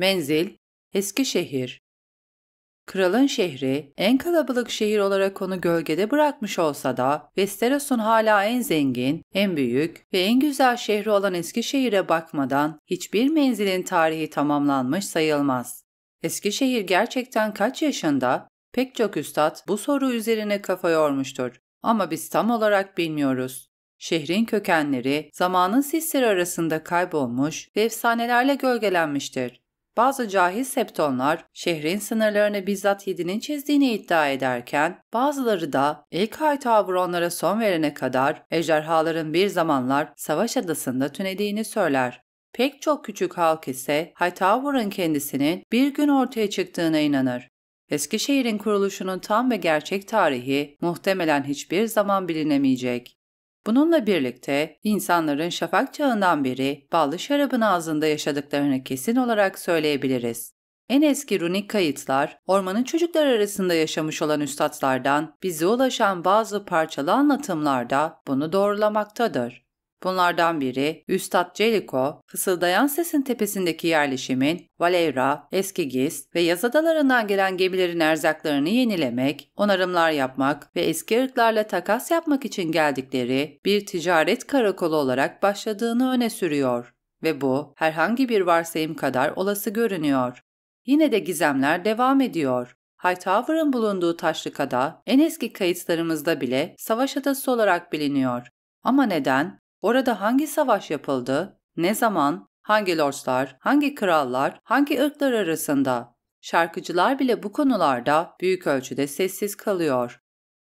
Menzil Eskişehir Kralın şehri en kalabalık şehir olarak onu gölgede bırakmış olsa da Westeros'un hala en zengin, en büyük ve en güzel şehri olan Eskişehir'e bakmadan hiçbir menzilin tarihi tamamlanmış sayılmaz. Eskişehir gerçekten kaç yaşında? Pek çok üstad bu soru üzerine kafa yormuştur ama biz tam olarak bilmiyoruz. Şehrin kökenleri zamanın sisleri arasında kaybolmuş ve efsanelerle gölgelenmiştir bazı cahil septonlar şehrin sınırlarını bizzat Yedi'nin çizdiğini iddia ederken, bazıları da ilk Hightower onlara son verene kadar ejderhaların bir zamanlar savaş adasında tünediğini söyler. Pek çok küçük halk ise Hightower'ın kendisinin bir gün ortaya çıktığına inanır. Eskişehir'in kuruluşunun tam ve gerçek tarihi muhtemelen hiçbir zaman bilinemeyecek. Bununla birlikte insanların şafak çağından beri ballı şarabın ağzında yaşadıklarını kesin olarak söyleyebiliriz. En eski runik kayıtlar, ormanın çocuklar arasında yaşamış olan üstadlardan bize ulaşan bazı parçalı anlatımlarda bunu doğrulamaktadır. Bunlardan biri Üstad Celiko, fısıldayan sesin tepesindeki yerleşimin Valeyra, Eskigiz ve yaz adalarından gelen gemilerin erzaklarını yenilemek, onarımlar yapmak ve eski ırklarla takas yapmak için geldikleri bir ticaret karakolu olarak başladığını öne sürüyor ve bu herhangi bir varsayım kadar olası görünüyor. Yine de gizemler devam ediyor. Hightower'ın bulunduğu Taşlıkada en eski kayıtlarımızda bile savaş adası olarak biliniyor. Ama neden Orada hangi savaş yapıldı? Ne zaman? Hangi lordlar, hangi krallar, hangi ırklar arasında? Şarkıcılar bile bu konularda büyük ölçüde sessiz kalıyor.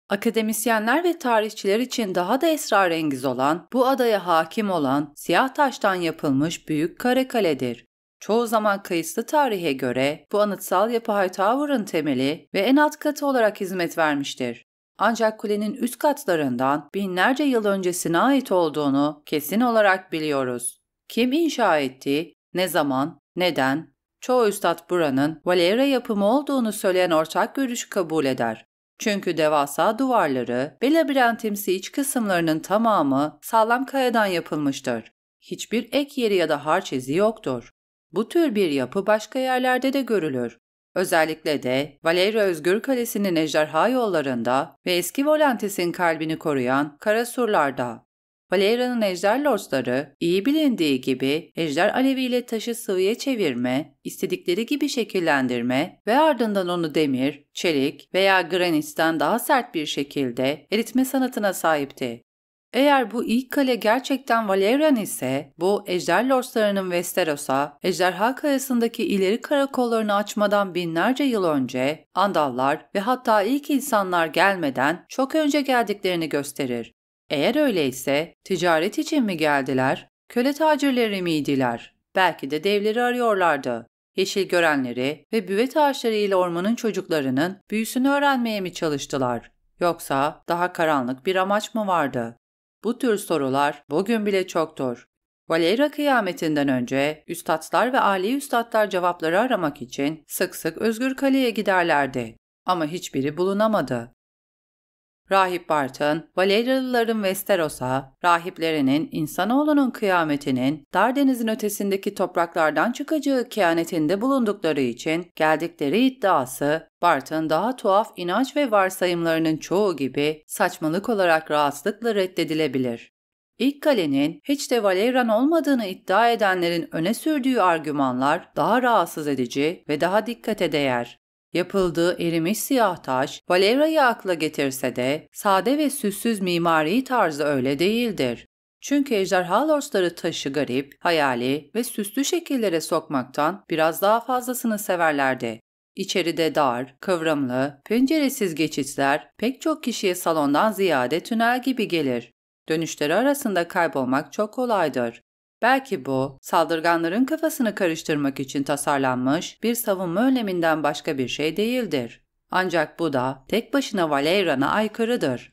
Akademisyenler ve tarihçiler için daha da esrarengiz olan, bu adaya hakim olan siyah taştan yapılmış büyük kare kaledir. Çoğu zaman kayıtlı tarihe göre bu anıtsal yapı Hightower'ın temeli ve en alt katı olarak hizmet vermiştir. Ancak kulenin üst katlarından binlerce yıl öncesine ait olduğunu kesin olarak biliyoruz. Kim inşa etti, ne zaman, neden? Çoğu üstad buranın Valera yapımı olduğunu söyleyen ortak görüş kabul eder. Çünkü devasa duvarları ve labirentimsi iç kısımlarının tamamı sağlam kayadan yapılmıştır. Hiçbir ek yeri ya da harç izi yoktur. Bu tür bir yapı başka yerlerde de görülür. Özellikle de Valerio Özgür Kalesi'nin ejderha yollarında ve eski Volantis'in kalbini koruyan Karasurlar'da. Valeria'nın ejder lordları iyi bilindiği gibi ejder aleviyle taşı sıvıya çevirme, istedikleri gibi şekillendirme ve ardından onu demir, çelik veya granitten daha sert bir şekilde eritme sanatına sahipti. Eğer bu ilk kale gerçekten Valerian ise bu ejder lordlarının Westeros'a, ejderha kayasındaki ileri karakollarını açmadan binlerce yıl önce Andallar ve hatta ilk insanlar gelmeden çok önce geldiklerini gösterir. Eğer öyleyse ticaret için mi geldiler, köle tacirleri miydiler? Belki de devleri arıyorlardı. Yeşil görenleri ve büvet ağaçları ile ormanın çocuklarının büyüsünü öğrenmeye mi çalıştılar? Yoksa daha karanlık bir amaç mı vardı? Bu tür sorular bugün bile çoktur. Valera kıyametinden önce üstadlar ve Ali üstadlar cevapları aramak için sık sık Özgür Kale'ye giderlerdi. Ama hiçbiri bulunamadı. Rahip Barton, Valeryalıların Westeros'a, rahiplerinin insanoğlunun kıyametinin Dar ötesindeki topraklardan çıkacağı kehanetinde bulundukları için geldikleri iddiası, Barton daha tuhaf inanç ve varsayımlarının çoğu gibi saçmalık olarak rahatsızlıkla reddedilebilir. İlk kalenin hiç de Valerian olmadığını iddia edenlerin öne sürdüğü argümanlar daha rahatsız edici ve daha dikkate değer. Yapıldığı erimiş siyah taş, Valera'yı akla getirse de sade ve süssüz mimari tarzı öyle değildir. Çünkü ejderha losları taşı garip, hayali ve süslü şekillere sokmaktan biraz daha fazlasını severlerdi. İçeride dar, kıvrımlı, penceresiz geçitler pek çok kişiye salondan ziyade tünel gibi gelir. Dönüşleri arasında kaybolmak çok kolaydır. Belki bu, saldırganların kafasını karıştırmak için tasarlanmış bir savunma önleminden başka bir şey değildir. Ancak bu da tek başına Valeyran'a aykırıdır.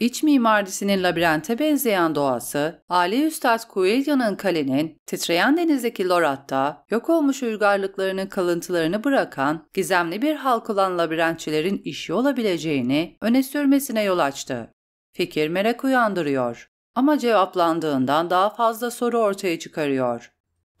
İç mimarisinin labirente benzeyen doğası, Ali Üstad Kuilya'nın kalenin titreyen denizdeki Lorat'ta yok olmuş uygarlıklarının kalıntılarını bırakan gizemli bir halk olan labirentçilerin işi olabileceğini öne sürmesine yol açtı. Fikir merak uyandırıyor. Ama cevaplandığından daha fazla soru ortaya çıkarıyor.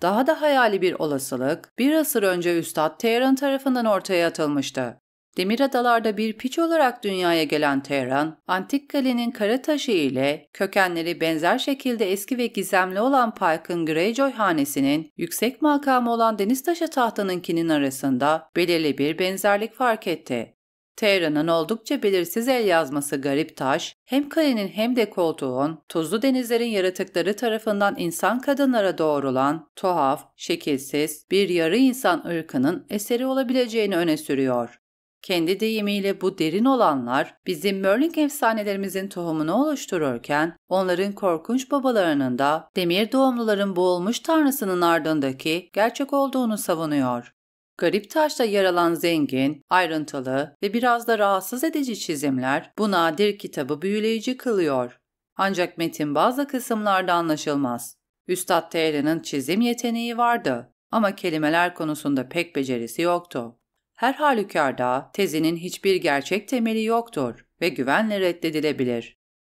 Daha da hayali bir olasılık, bir asır önce Üstad Tehran tarafından ortaya atılmıştı. Demir Adalarda bir piç olarak dünyaya gelen Tehran, antik kalenin kara taşı ile kökenleri benzer şekilde eski ve gizemli olan Pike'ın Greyjoy hanesinin yüksek makamı olan deniz taşı tahtanınkinin arasında belirli bir benzerlik fark etti. Teheran'ın oldukça belirsiz el yazması garip taş, hem kalenin hem de koltuğun, tuzlu denizlerin yaratıkları tarafından insan kadınlara doğrulan, tuhaf, şekilsiz, bir yarı insan ırkının eseri olabileceğini öne sürüyor. Kendi deyimiyle bu derin olanlar bizim Mörling efsanelerimizin tohumunu oluştururken onların korkunç babalarının da demir doğumluların boğulmuş tanrısının ardındaki gerçek olduğunu savunuyor. Garip taşla yer alan zengin, ayrıntılı ve biraz da rahatsız edici çizimler bu nadir kitabı büyüleyici kılıyor. Ancak metin bazı kısımlarda anlaşılmaz. Üstad Teğlen'in çizim yeteneği vardı ama kelimeler konusunda pek becerisi yoktu. Her halükarda tezinin hiçbir gerçek temeli yoktur ve güvenle reddedilebilir.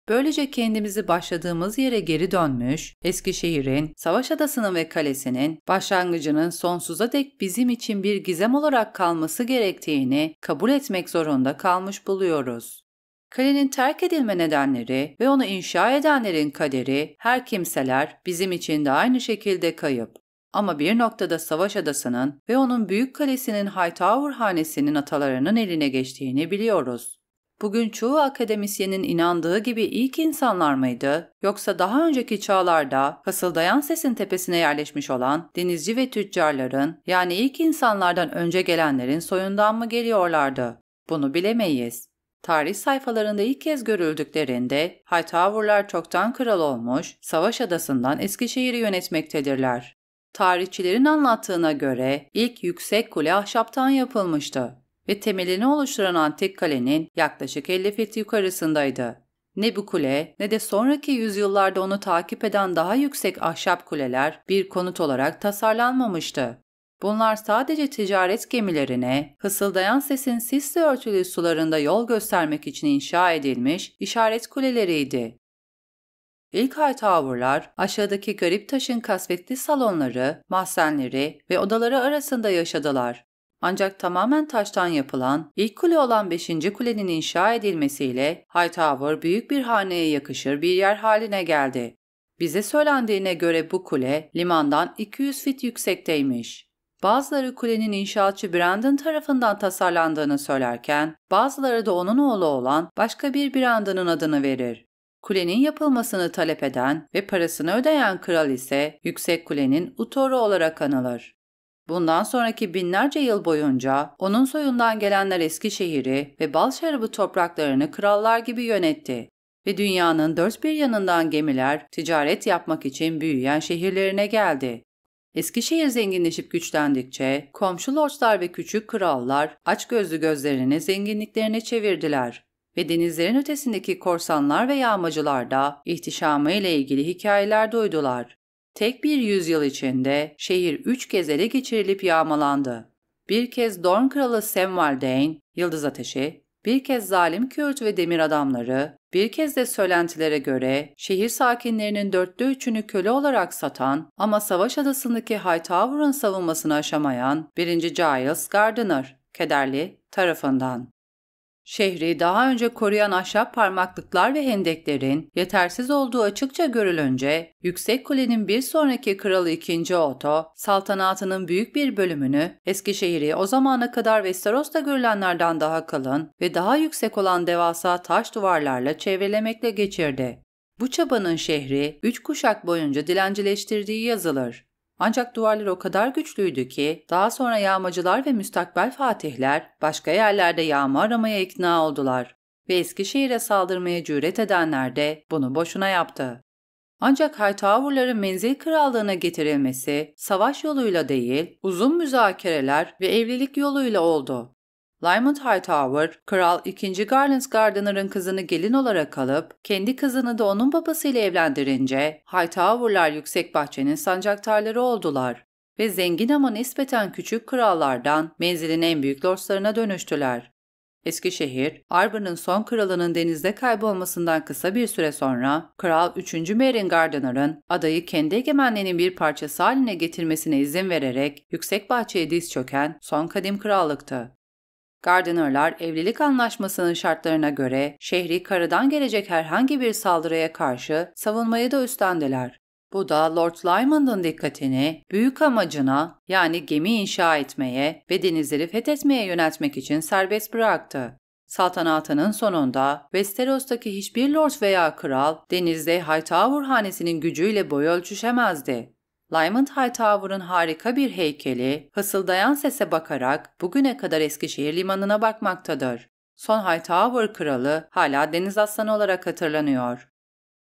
Böylece kendimizi başladığımız yere geri dönmüş, Eskişehir'in, Savaş Adası'nın ve kalesinin başlangıcının sonsuza dek bizim için bir gizem olarak kalması gerektiğini kabul etmek zorunda kalmış buluyoruz. Kalenin terk edilme nedenleri ve onu inşa edenlerin kaderi, her kimseler bizim için de aynı şekilde kayıp. Ama bir noktada Savaş Adası'nın ve onun büyük kalesinin Hightower hanesinin atalarının eline geçtiğini biliyoruz bugün çoğu akademisyenin inandığı gibi ilk insanlar mıydı yoksa daha önceki çağlarda fısıldayan sesin tepesine yerleşmiş olan denizci ve tüccarların yani ilk insanlardan önce gelenlerin soyundan mı geliyorlardı? Bunu bilemeyiz. Tarih sayfalarında ilk kez görüldüklerinde Hightower'lar çoktan kral olmuş, Savaş Adası'ndan Eskişehir'i yönetmektedirler. Tarihçilerin anlattığına göre ilk yüksek kule ahşaptan yapılmıştı ve temelini oluşturan antik kalenin yaklaşık 50 fit yukarısındaydı. Ne bu kule ne de sonraki yüzyıllarda onu takip eden daha yüksek ahşap kuleler bir konut olarak tasarlanmamıştı. Bunlar sadece ticaret gemilerine, hısıldayan sesin sisli örtülü sularında yol göstermek için inşa edilmiş işaret kuleleriydi. İlk Hightower'lar aşağıdaki garip taşın kasvetli salonları, mahzenleri ve odaları arasında yaşadılar. Ancak tamamen taştan yapılan ilk kule olan 5. kulenin inşa edilmesiyle Hightower büyük bir haneye yakışır bir yer haline geldi. Bize söylendiğine göre bu kule limandan 200 fit yüksekteymiş. Bazıları kulenin inşaatçı Brandon tarafından tasarlandığını söylerken, bazıları da onun oğlu olan başka bir Brandon'ın adını verir. Kulenin yapılmasını talep eden ve parasını ödeyen kral ise Yüksek Kulenin Utoru olarak anılır. Bundan sonraki binlerce yıl boyunca onun soyundan gelenler Eskişehir'i ve bal şarabı topraklarını krallar gibi yönetti ve dünyanın dört bir yanından gemiler ticaret yapmak için büyüyen şehirlerine geldi. Eskişehir zenginleşip güçlendikçe komşu lordlar ve küçük krallar aç gözlü gözlerini zenginliklerine çevirdiler ve denizlerin ötesindeki korsanlar ve yağmacılar da ihtişamı ile ilgili hikayeler duydular. Tek bir yüzyıl içinde şehir üç kez ele geçirilip yağmalandı. Bir kez Dorn kralı Semvaldeyn, Yıldız Ateşi, bir kez zalim Kürt ve demir adamları, bir kez de söylentilere göre şehir sakinlerinin dörtte üçünü köle olarak satan ama savaş adasındaki Hightower'ın savunmasını aşamayan 1. Giles Gardiner, kederli, tarafından. Şehri daha önce koruyan ahşap parmaklıklar ve hendeklerin yetersiz olduğu açıkça görülünce, Yüksek Kule'nin bir sonraki kralı 2. Otto, saltanatının büyük bir bölümünü eski şehri o zamana kadar Westeros'ta görülenlerden daha kalın ve daha yüksek olan devasa taş duvarlarla çevrelemekle geçirdi. Bu çabanın şehri üç kuşak boyunca dilencileştirdiği yazılır. Ancak duvarlar o kadar güçlüydü ki daha sonra yağmacılar ve müstakbel fatihler başka yerlerde yağma aramaya ikna oldular ve Eskişehir'e saldırmaya cüret edenler de bunu boşuna yaptı. Ancak Hightower'ların menzil krallığına getirilmesi savaş yoluyla değil, uzun müzakereler ve evlilik yoluyla oldu. Lymond Hightower, Kral 2. Garland Gardener'ın kızını gelin olarak alıp kendi kızını da onun babasıyla evlendirince Hightower'lar yüksek bahçenin sancaktarları oldular ve zengin ama nispeten küçük krallardan menzilin en büyük dostlarına dönüştüler. Eski şehir, Arba'nın son kralının denizde kaybolmasından kısa bir süre sonra Kral 3. Merin Gardiner'ın adayı kendi egemenliğinin bir parçası haline getirmesine izin vererek yüksek bahçeye diz çöken son kadim krallıktı. Gardinerlar evlilik anlaşmasının şartlarına göre şehri karadan gelecek herhangi bir saldırıya karşı savunmayı da üstlendiler. Bu da Lord Lyman'ın dikkatini büyük amacına yani gemi inşa etmeye ve denizleri fethetmeye yöneltmek için serbest bıraktı. Saltanatının sonunda Westeros'taki hiçbir lord veya kral denizde Hightower hanesinin gücüyle boy ölçüşemezdi. Lyman Hightower'ın harika bir heykeli, hısıldayan sese bakarak bugüne kadar Eskişehir limanına bakmaktadır. Son Hightower kralı hala deniz aslanı olarak hatırlanıyor.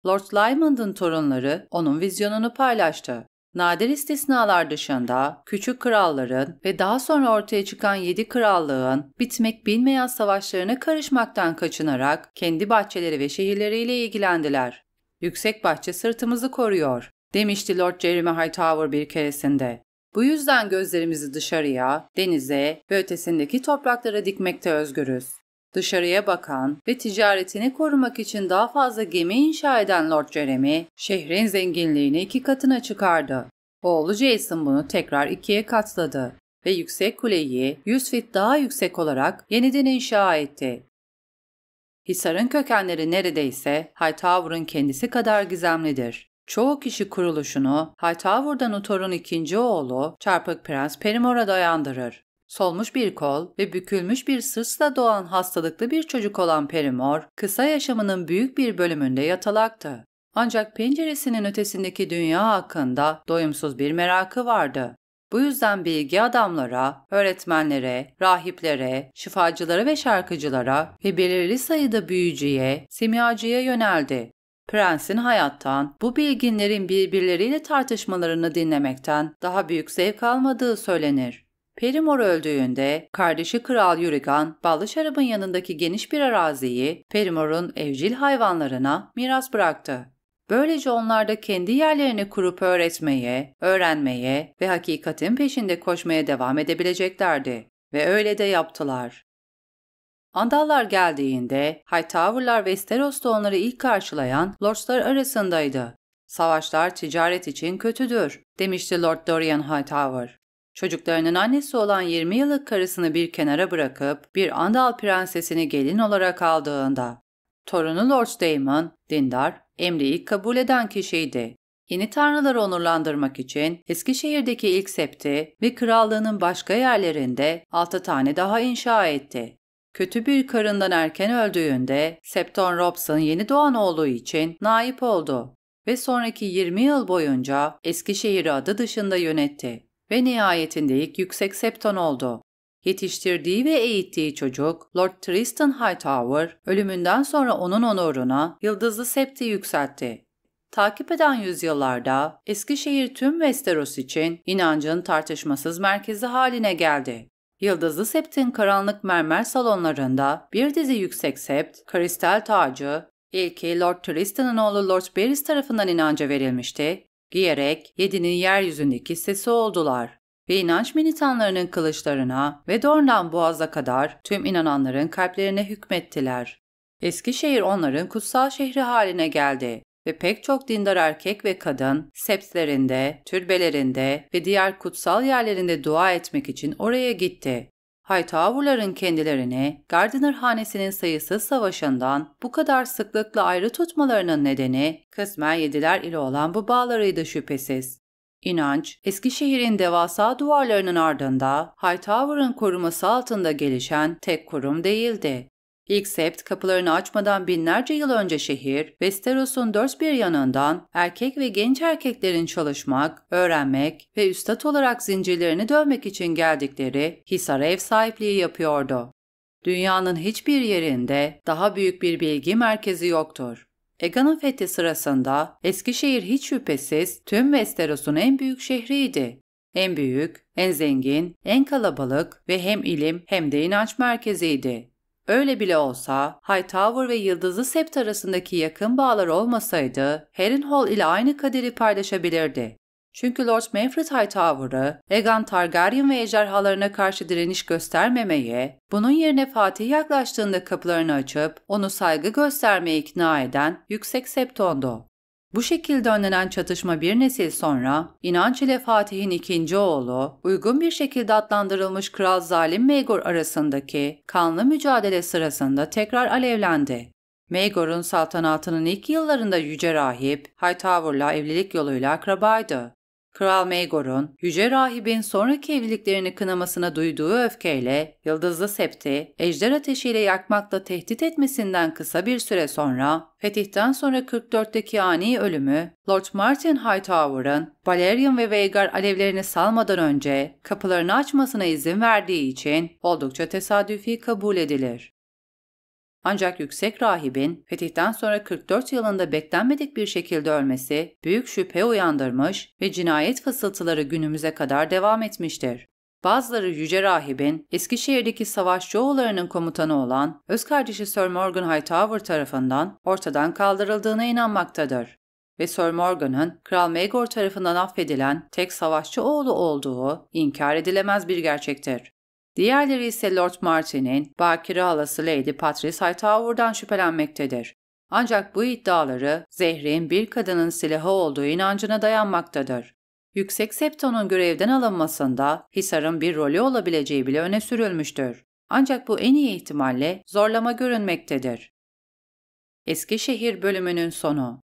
Lord Lyman'ın torunları onun vizyonunu paylaştı. Nadir istisnalar dışında küçük kralların ve daha sonra ortaya çıkan yedi krallığın bitmek bilmeyen savaşlarına karışmaktan kaçınarak kendi bahçeleri ve şehirleriyle ilgilendiler. Yüksek bahçe sırtımızı koruyor demişti Lord Jeremy Hightower bir keresinde. Bu yüzden gözlerimizi dışarıya, denize ve ötesindeki topraklara dikmekte özgürüz. Dışarıya bakan ve ticaretini korumak için daha fazla gemi inşa eden Lord Jeremy, şehrin zenginliğini iki katına çıkardı. Oğlu Jason bunu tekrar ikiye katladı ve yüksek kuleyi 100 fit daha yüksek olarak yeniden inşa etti. Hisar'ın kökenleri neredeyse Hightower'ın kendisi kadar gizemlidir. Çoğu kişi kuruluşunu Hightower'dan Uthor'un ikinci oğlu Çarpık Prens Perimor'a dayandırır. Solmuş bir kol ve bükülmüş bir sırtla doğan hastalıklı bir çocuk olan Perimor, kısa yaşamının büyük bir bölümünde yatalaktı. Ancak penceresinin ötesindeki dünya hakkında doyumsuz bir merakı vardı. Bu yüzden bilgi adamlara, öğretmenlere, rahiplere, şifacılara ve şarkıcılara ve belirli sayıda büyücüye, simyacıya yöneldi. Prensin hayattan, bu bilginlerin birbirleriyle tartışmalarını dinlemekten daha büyük zevk almadığı söylenir. Perimor öldüğünde kardeşi Kral Yurigan, ballı şarabın yanındaki geniş bir araziyi Perimor'un evcil hayvanlarına miras bıraktı. Böylece onlar da kendi yerlerini kurup öğretmeye, öğrenmeye ve hakikatin peşinde koşmaya devam edebileceklerdi. Ve öyle de yaptılar. Andallar geldiğinde Hightower'lar Westeros'ta onları ilk karşılayan lordslar arasındaydı. Savaşlar ticaret için kötüdür, demişti Lord Dorian Hightower. Çocuklarının annesi olan 20 yıllık karısını bir kenara bırakıp bir Andal prensesini gelin olarak aldığında. Torunu Lord Daemon dindar, emriyi kabul eden kişiydi. Yeni tanrıları onurlandırmak için Eskişehir'deki ilk septi ve krallığının başka yerlerinde 6 tane daha inşa etti kötü bir karından erken öldüğünde Septon Robson yeni doğan oğlu için naip oldu ve sonraki 20 yıl boyunca Eskişehir'i adı dışında yönetti ve nihayetinde ilk yüksek septon oldu. Yetiştirdiği ve eğittiği çocuk Lord Tristan Hightower ölümünden sonra onun onuruna yıldızlı septi yükseltti. Takip eden yüzyıllarda Eskişehir tüm Westeros için inancın tartışmasız merkezi haline geldi. Yıldızlı septin karanlık mermer salonlarında bir dizi yüksek sept, kristal tacı, ilki Lord Tristan'ın oğlu Lord Beris tarafından inanca verilmişti, giyerek yedinin yeryüzündeki sesi oldular ve inanç militanlarının kılıçlarına ve Dorn'dan Boğaz'a kadar tüm inananların kalplerine hükmettiler. Eskişehir onların kutsal şehri haline geldi ve pek çok dindar erkek ve kadın sepslerinde, türbelerinde ve diğer kutsal yerlerinde dua etmek için oraya gitti. Hightower'ların kendilerini Gardiner hanesinin sayısız savaşından bu kadar sıklıkla ayrı tutmalarının nedeni kısmen yediler ile olan bu bağlarıydı şüphesiz. İnanç, Eskişehir'in devasa duvarlarının ardında Hightower'ın koruması altında gelişen tek kurum değildi. İlk sept kapılarını açmadan binlerce yıl önce şehir, Westeros'un dört bir yanından erkek ve genç erkeklerin çalışmak, öğrenmek ve üstad olarak zincirlerini dövmek için geldikleri Hisar ev sahipliği yapıyordu. Dünyanın hiçbir yerinde daha büyük bir bilgi merkezi yoktur. Ega'nın fethi sırasında Eskişehir hiç şüphesiz tüm Westeros'un en büyük şehriydi. En büyük, en zengin, en kalabalık ve hem ilim hem de inanç merkeziydi. Öyle bile olsa Hightower ve Yıldızlı Sept arasındaki yakın bağlar olmasaydı Harrenhal ile aynı kaderi paylaşabilirdi. Çünkü Lord Manfred Hightower'ı Egan Targaryen ve ejderhalarına karşı direniş göstermemeye, bunun yerine Fatih yaklaştığında kapılarını açıp onu saygı göstermeye ikna eden Yüksek Septon'du. Bu şekilde önlenen çatışma bir nesil sonra İnanç ile Fatih'in ikinci oğlu uygun bir şekilde adlandırılmış kral zalim Meygor arasındaki kanlı mücadele sırasında tekrar alevlendi. Meygor'un saltanatının ilk yıllarında Yüce Rahip, Haytavurla evlilik yoluyla akrabaydı. Kral Maegor'un Yüce Rahib'in sonraki evliliklerini kınamasına duyduğu öfkeyle Yıldızlı Sept'i ejder ateşiyle yakmakla tehdit etmesinden kısa bir süre sonra fetihten sonra 44'teki ani ölümü Lord Martin Hightower'ın Balerion ve Veigar alevlerini salmadan önce kapılarını açmasına izin verdiği için oldukça tesadüfi kabul edilir. Ancak yüksek rahibin fetihten sonra 44 yılında beklenmedik bir şekilde ölmesi büyük şüphe uyandırmış ve cinayet fısıltıları günümüze kadar devam etmiştir. Bazıları Yüce Rahib'in Eskişehir'deki savaşçı oğullarının komutanı olan öz kardeşi Sir Morgan Hightower tarafından ortadan kaldırıldığına inanmaktadır ve Sir Morgan'ın Kral Maegor tarafından affedilen tek savaşçı oğlu olduğu inkar edilemez bir gerçektir. Diğerleri ise Lord Martin'in bakire halası Lady Patrice Hightower'dan şüphelenmektedir. Ancak bu iddiaları zehrin bir kadının silahı olduğu inancına dayanmaktadır. Yüksek Septon'un görevden alınmasında Hisar'ın bir rolü olabileceği bile öne sürülmüştür. Ancak bu en iyi ihtimalle zorlama görünmektedir. Eski şehir bölümünün sonu